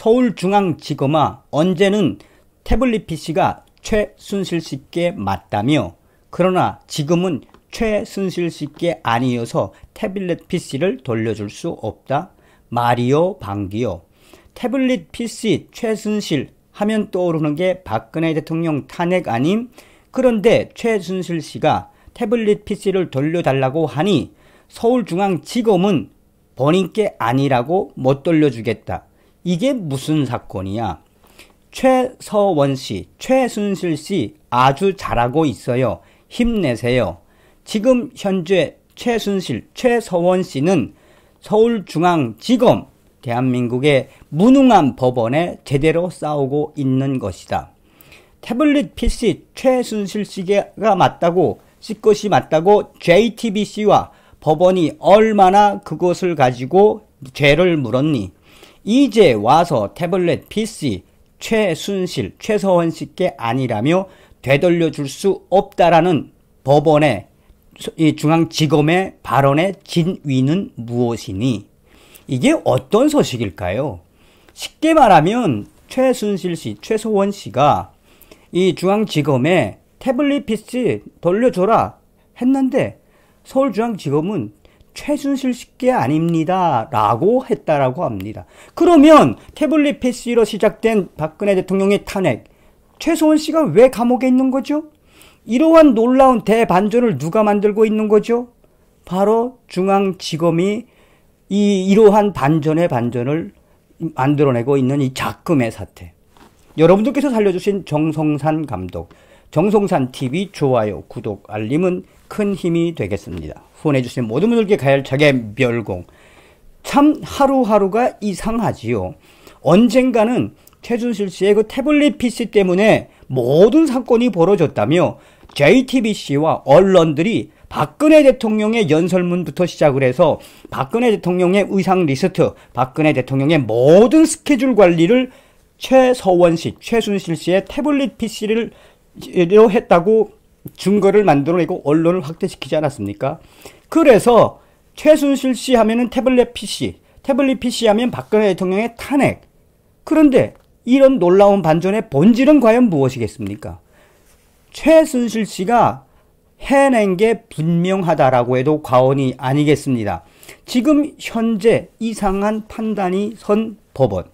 서울중앙지검아 언제는 태블릿 PC가 최순실 씨께 맞다며 그러나 지금은 최순실 씨께 아니어서 태블릿 PC를 돌려줄 수 없다. 마리오 방기요. 태블릿 PC 최순실 하면 떠오르는 게 박근혜 대통령 탄핵 아님? 그런데 최순실 씨가 태블릿 PC를 돌려달라고 하니 서울중앙지검은 본인께 아니라고 못 돌려주겠다. 이게 무슨 사건이야? 최서원 씨, 최순실 씨 아주 잘하고 있어요. 힘내세요. 지금 현재 최순실, 최서원 씨는 서울중앙지검 대한민국의 무능한 법원에 제대로 싸우고 있는 것이다. 태블릿 PC 최순실 씨가 맞다고 씨것이 맞다고 JTBC와 법원이 얼마나 그것을 가지고 죄를 물었니? 이제 와서 태블릿 PC 최순실, 최서원 씨께 아니라며 되돌려 줄 수 없다라는 법원의 이 중앙지검의 발언의 진위는 무엇이니 이게 어떤 소식일까요? 쉽게 말하면 최순실 씨, 최소원 씨가 이 중앙지검에 태블릿 PC 돌려줘라 했는데 서울중앙지검은 최순실 씨께 아닙니다. 라고 했다라고 합니다. 그러면 태블릿 PC로 시작된 박근혜 대통령의 탄핵, 최소원 씨가 왜 감옥에 있는 거죠? 이러한 놀라운 대반전을 누가 만들고 있는 거죠? 바로 중앙지검이 이 이러한 반전의 반전을 만들어내고 있는 이 작금의 사태. 여러분들께서 살려주신 정성산 감독, 정성산 TV 좋아요, 구독, 알림은 큰 힘이 되겠습니다. 후원해주신 모든 분들께 가열차게 멸공. 참 하루하루가 이상하지요. 언젠가는 최준실 씨의 그 태블릿 PC 때문에 모든 사건이 벌어졌다며 JTBC와 언론들이 박근혜 대통령의 연설문부터 시작을 해서 박근혜 대통령의 의상 리스트, 박근혜 대통령의 모든 스케줄 관리를 최서원 씨, 최순실 씨의 태블릿 PC를 이로 했다고 증거를 만들어내고 언론을 확대시키지 않았습니까? 그래서 최순실 씨 하면은 태블릿 PC, 태블릿 PC 하면 박근혜 대통령의 탄핵. 그런데 이런 놀라운 반전의 본질은 과연 무엇이겠습니까? 최순실 씨가 해낸 게 분명하다라고 해도 과언이 아니겠습니다. 지금 현재 이상한 판단이 선 법원.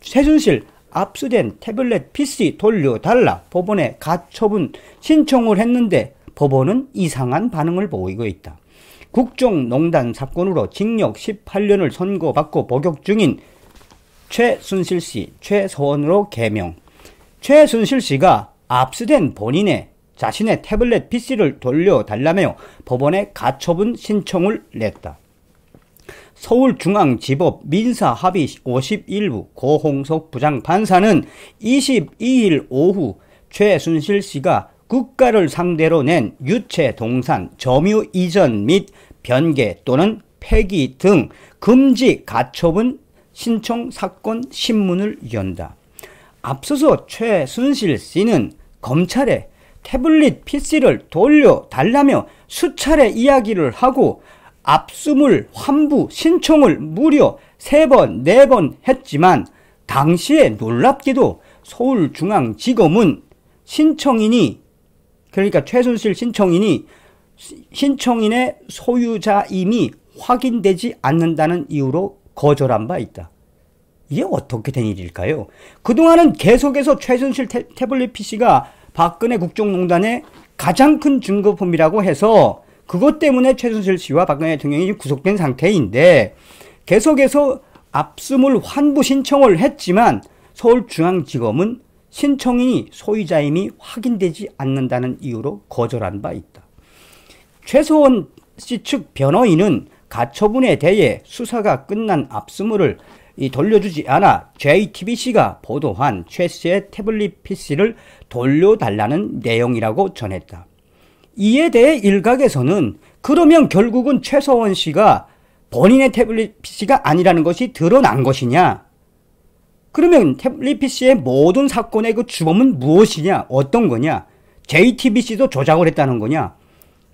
최순실 압수된 태블릿 PC 돌려달라 법원에 가처분 신청을 했는데 법원은 이상한 반응을 보이고 있다. 국정농단 사건으로 징역 18년을 선고받고 복역 중인 최순실 씨, 최서원으로 개명. 최순실 씨가 압수된 본인의 자신의 태블릿 PC를 돌려달라며 법원에 가처분 신청을 냈다. 서울중앙지법 민사합의 51부 고홍석 부장판사는 22일 오후 최순실 씨가 국가를 상대로 낸 유체 동산 점유 이전 및변계 또는 폐기 등 금지 가처분 신청 사건 신문을 연다. 앞서서 최순실 씨는 검찰에 태블릿 PC를 돌려달라며 수차례 이야기를 하고 압수물 환부 신청을 무려 3번, 4번 했지만 당시에 놀랍게도 서울중앙지검은 신청인이 그러니까 최순실 신청인이 신청인의 소유자임이 확인되지 않는다는 이유로 거절한 바 있다. 이게 어떻게 된 일일까요? 그동안은 계속해서 최순실 태블릿 PC가 박근혜 국정농단의 가장 큰 증거품이라고 해서 그것 때문에 최순실 씨와 박근혜 대통령이 구속된 상태인데 계속해서 압수물 환부 신청을 했지만 서울중앙지검은 신청인이 소유자임이 확인되지 않는다는 이유로 거절한 바 있다. 최소원 씨 측 변호인은 가처분에 대해 수사가 끝난 압수물을 돌려주지 않아 JTBC가 보도한 최 씨의 태블릿 PC를 돌려달라는 내용이라고 전했다. 이에 대해 일각에서는 그러면 결국은 최서원 씨가 본인의 태블릿 PC가 아니라는 것이 드러난 것이냐? 그러면 태블릿 PC의 모든 사건의 그 주범은 무엇이냐? 어떤 거냐? JTBC도 조작을 했다는 거냐?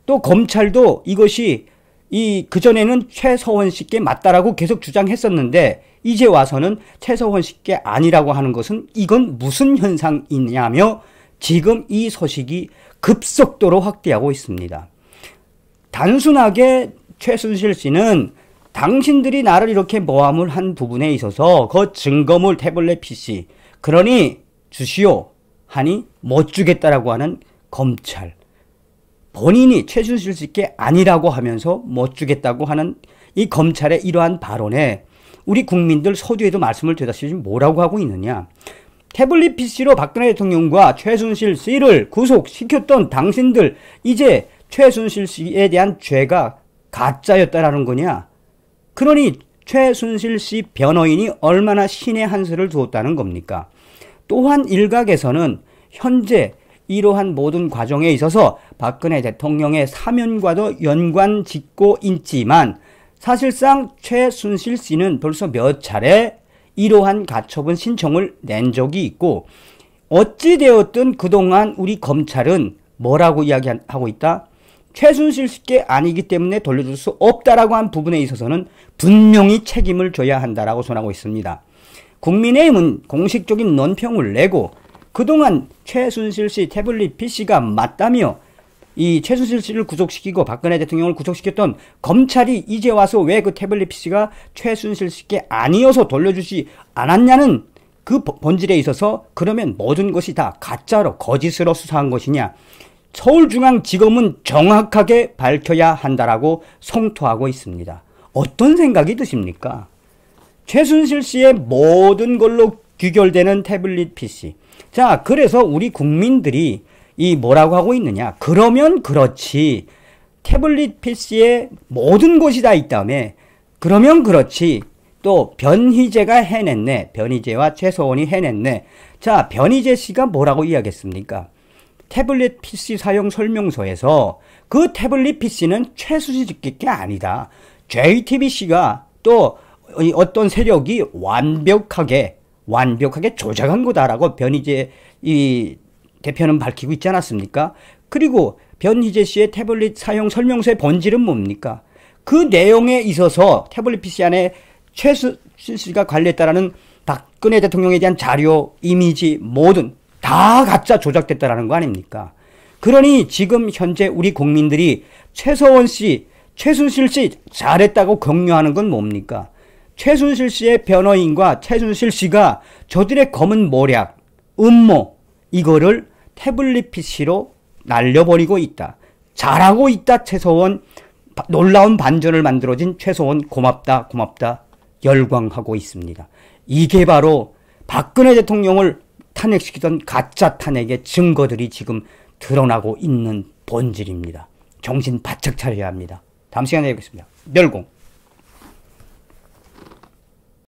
또 검찰도 이것이 이 그전에는 최서원 씨께 맞다라고 계속 주장했었는데 이제 와서는 최서원 씨께 아니라고 하는 것은 이건 무슨 현상이냐며 지금 이 소식이 급속도로 확대하고 있습니다. 단순하게 최순실 씨는 당신들이 나를 이렇게 모함을 한 부분에 있어서 그 증거물 태블릿 PC 그러니 주시오 하니 못 주겠다라고 하는 검찰 본인이 최순실 씨께 아니라고 하면서 못 주겠다고 하는 이 검찰의 이러한 발언에 우리 국민들 서두에도 말씀을 드렸다시피 뭐라고 하고 있느냐 태블릿 PC로 박근혜 대통령과 최순실 씨를 구속시켰던 당신들 이제 최순실 씨에 대한 죄가 가짜였다라는 거냐? 그러니 최순실 씨 변호인이 얼마나 신의 한 수를 두었다는 겁니까? 또한 일각에서는 현재 이러한 모든 과정에 있어서 박근혜 대통령의 사면과도 연관 짓고 있지만 사실상 최순실 씨는 벌써 몇 차례 이러한 가처분 신청을 낸 적이 있고 어찌되었든 그동안 우리 검찰은 뭐라고 이야기하고 있다? 최순실 씨께 아니기 때문에 돌려줄 수 없다라고 한 부분에 있어서는 분명히 책임을 져야 한다라고 전하고 있습니다. 국민의힘은 공식적인 논평을 내고 그동안 최순실 씨 태블릿 PC가 맞다며 이 최순실 씨를 구속시키고 박근혜 대통령을 구속시켰던 검찰이 이제 와서 왜 그 태블릿 PC가 최순실 씨께 아니어서 돌려주지 않았냐는 그 본질에 있어서 그러면 모든 것이 다 가짜로 거짓으로 수사한 것이냐 서울중앙지검은 정확하게 밝혀야 한다라고 성토하고 있습니다. 어떤 생각이 드십니까? 최순실 씨의 모든 걸로 귀결되는 태블릿 PC. 자, 그래서 우리 국민들이 이 뭐라고 하고 있느냐. 그러면 그렇지. 태블릿 PC에 모든 곳이다 있다며. 그러면 그렇지. 또 변희재가 해냈네. 변희재와 최소원이 해냈네. 자, 변희재 씨가 뭐라고 이야기했습니까? 태블릿 PC 사용 설명서에서 그 태블릿 PC는 최수식의 게 아니다. JTBC가 또 어떤 세력이 완벽하게 완벽하게 조작한 거다라고 변희재 이 대표는 밝히고 있지 않았습니까? 그리고 변희재 씨의 태블릿 사용 설명서의 본질은 뭡니까? 그 내용에 있어서 태블릿 PC 안에 최순 씨가 관리했다라는 박근혜 대통령에 대한 자료, 이미지, 모든 다 가짜 조작됐다라는 거 아닙니까? 그러니 지금 현재 우리 국민들이 최서원 씨, 최순실 씨 잘했다고 격려하는 건 뭡니까? 최순실 씨의 변호인과 최순실 씨가 저들의 검은 모략, 음모, 이거를 태블릿 PC로 날려버리고 있다. 잘하고 있다 최소원 놀라운 반전을 만들어진 최소원 고맙다 고맙다 열광하고 있습니다. 이게 바로 박근혜 대통령을 탄핵시키던 가짜 탄핵의 증거들이 지금 드러나고 있는 본질입니다. 정신 바짝 차려야 합니다. 다음 시간에 뵙겠습니다. 멸공